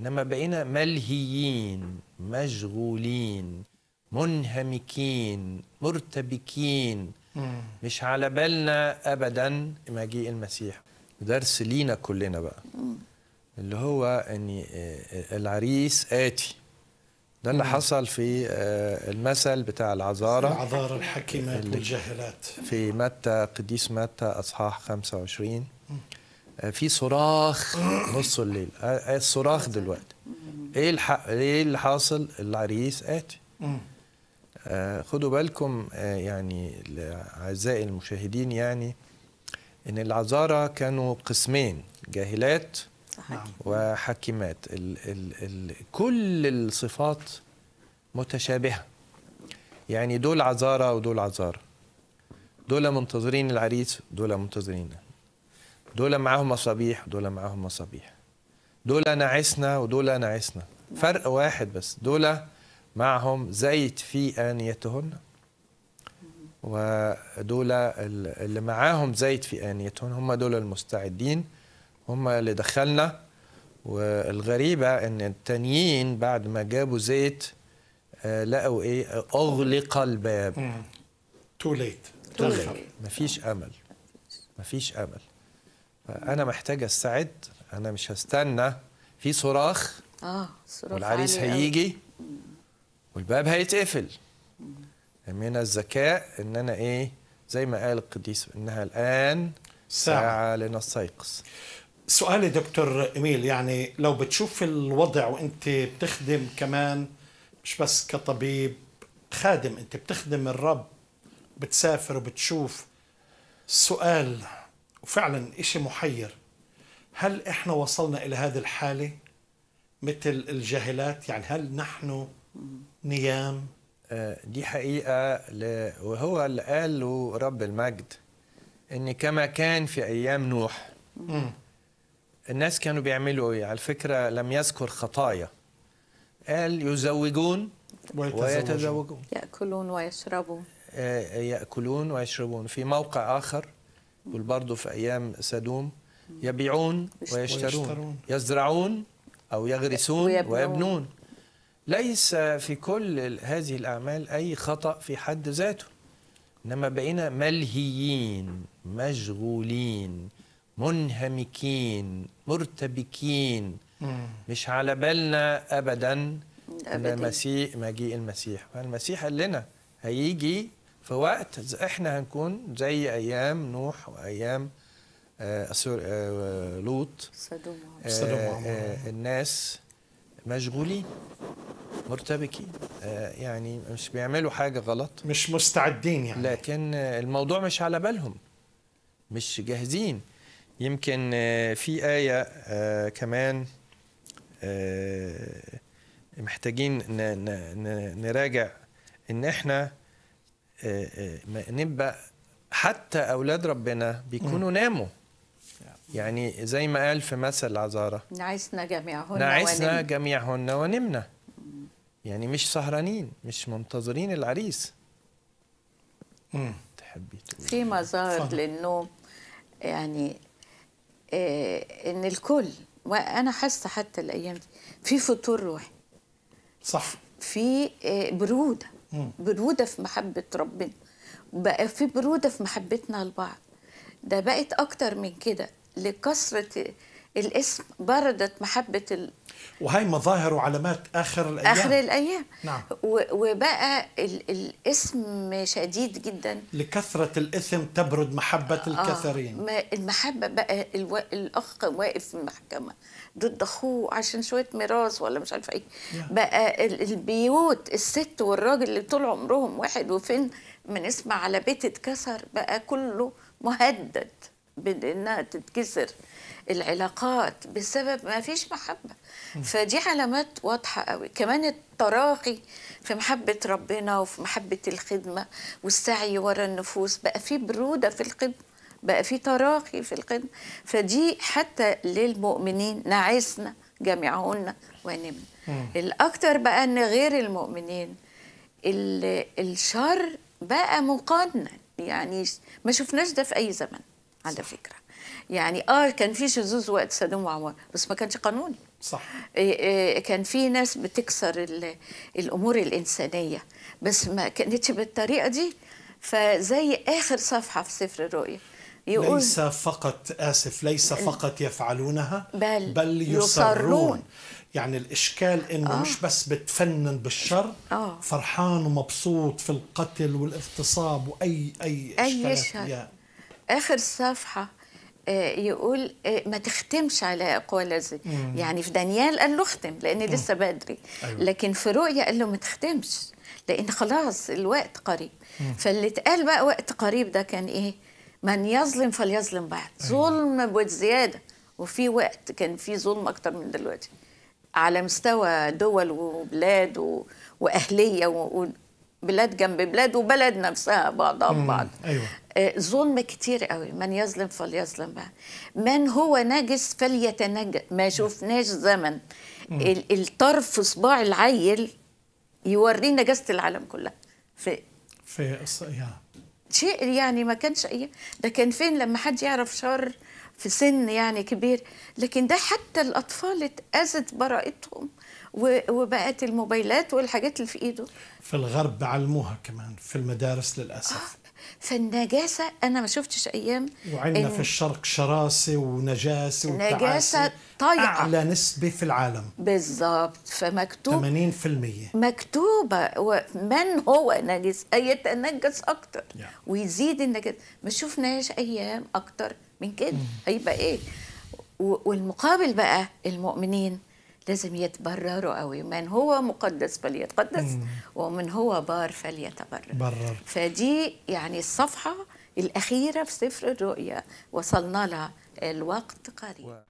انما بقينا ملهيين مشغولين منهمكين مرتبكين مش على بالنا ابدا مجيء المسيح درس لينا كلنا بقى اللي هو ان آه، آه، العريس اتي ده اللي حصل في آه، المثل بتاع العذارة العذارة الحكيمات والجاهلات في متى قديس متى أصحاح 25 في صراخ نص الليل آه، آه، الصراخ دلوقتي ايه الحق ايه اللي حاصل العريس اتي آه، خدوا بالكم يعني اعزائي المشاهدين يعني ان العذاره كانوا قسمين جاهلات وحكيمات ال ال ال كل الصفات متشابهه يعني دول عذاره ودول عذاره دول منتظرين العريس دول منتظرين دول معاهم مصابيح ودول معاهم مصابيح دول نعسنا ودول نعسنا فرق واحد بس دول معهم زيت في آنيتهن ودول اللي معاهم زيت في آنيتهن هم دول المستعدين هم اللي دخلنا والغريبة ان التانيين بعد ما جابوا زيت آه، لقوا ايه اغلق الباب تو ليت ما فيش امل ما فيش امل انا محتاجه استعد انا مش هستنى في صراخ اه صراخ والعريس هيجي والباب هيتقفل من الذكاء ان انا ايه زي ما قال القديس انها الان ساعه, ساعة لنستيقظ سؤالي دكتور إميل يعني لو بتشوف الوضع وأنت بتخدم كمان مش بس كطبيب خادم أنت بتخدم الرب بتسافر وبتشوف السؤال وفعلا إشي محير هل إحنا وصلنا إلى هذه الحالة مثل الجاهلات يعني هل نحن نيام آه، دي حقيقة وهو اللي قاله رب المجد إن كما كان في أيام نوح الناس كانوا بيعملوا إيه على فكرة لم يذكر خطايا قال يزوجون ويتزوجون يأكلون ويشربون آه، يأكلون ويشربون في موقع آخر يقول برضه في ايام سدوم يبيعون ويشترون يزرعون او يغرسون ويبنون ليس في كل هذه الاعمال اي خطا في حد ذاته انما بقينا ملهيين مشغولين منهمكين مرتبكين مش على بالنا ابدا ان المسيح مجيء المسيح المسيح قال لنا هيجي في وقت احنا هنكون زي ايام نوح وايام آه، آه، لوط آه، الناس مشغولين مرتبكين يعني مش بيعملوا حاجه غلط مش مستعدين يعني لكن الموضوع مش على بالهم مش جاهزين يمكن في ايه كمان محتاجين نراجع ان احنا آه، آه، نبقى حتى اولاد ربنا بيكونوا ناموا يعني زي ما قال في مثل عذارة نعسنا جميعهن نعسنا ونمنا. جميعهن ونمنا يعني مش سهرانين مش منتظرين العريس تحبي تحبي في مزار للنوم يعني إيه ان الكل وانا حاسه حتى الايام دي في فتور روحي صح في إيه بروده بروده في محبه ربنا بقى في بروده في محبتنا لبعض ده بقت اكتر من كده لكثره الاسم بردت محبة ال... وهي مظاهر وعلامات آخر الأيام آخر الأيام نعم و... وبقى ال... الاسم شديد جدا لكثرة الإثم تبرد محبة آه، الكثيرين آه ما المحبة بقى الو... الأخ واقف في المحكمة ضد أخوه عشان شوية ميراث ولا مش عارفة إيه نعم. بقى ال... البيوت الست والراجل اللي طول عمرهم واحد وفين اسم على بيت اتكسر بقى كله مهدد بأنها تتكسر العلاقات بسبب ما فيش محبة فدي علامات واضحة قوي كمان التراخي في محبة ربنا وفي محبة الخدمة والسعي ورا النفوس بقى في برودة في الخدمة بقى في تراخي في الخدمة فدي حتى للمؤمنين نعسنا جميعهن ونمنا الأكثر بقى أن غير المؤمنين الشر بقى مقنن يعني ما شفناش ده في أي زمن على صح. فكره يعني اه كان في شذوذ وقت صدام وعمار بس ما كانش قانوني صح إيه، إيه، كان في ناس بتكسر الامور الانسانيه بس ما كانتش بالطريقه دي فزي اخر صفحه في سفر الرؤيا يقول ليس فقط اسف ليس فقط يفعلونها بل, بل يصرون, يعني الاشكال انه آه. مش بس بتفنن بالشر آه. فرحان ومبسوط في القتل والاغتصاب واي اي, أي اخر صفحه آه، يقول آه، ما تختمش على اقوال يعني في دانيال قال له اختم لان لسه بدري أيوة. لكن في رؤيا قال له ما تختمش لان خلاص الوقت قريب فاللي اتقال بقى وقت قريب ده كان ايه من يظلم فليظلم بعد أيوة. ظلم بزياده وفي وقت كان في ظلم اكتر من دلوقتي على مستوى دول وبلاد و... واهليه و... بلاد جنب بلاد وبلد نفسها بعضها بعض أيوة. آه، ظلم كتير قوي من يظلم فليظلم بقى من هو نجس فليتنج ما شفناش زمن الطرف صباع العيل يورينا نجاسه العالم كلها في في شيء يعني ما كانش ايام ده كان فين لما حد يعرف شر في سن يعني كبير لكن ده حتى الأطفال اتأذت براءتهم وبقت الموبايلات والحاجات اللي في إيده في الغرب علموها كمان في المدارس للأسف آه. فالنجاسة أنا ما شفتش أيام وعندنا في الشرق شراسة ونجاسة نجاسة طايعة أعلى نسبة في العالم بالظبط فمكتوب 80% مكتوبة ومن هو نجس يتنجس أكتر yeah. ويزيد النجاسة ما شفناش أيام أكتر من كده هيبقى ايه والمقابل بقى المؤمنين لازم يتبرروا قوي من هو مقدس فليتقدس ومن هو بار فليتبرر برر. فدي يعني الصفحة الأخيرة في سفر الرؤيا وصلنا لها الوقت قريب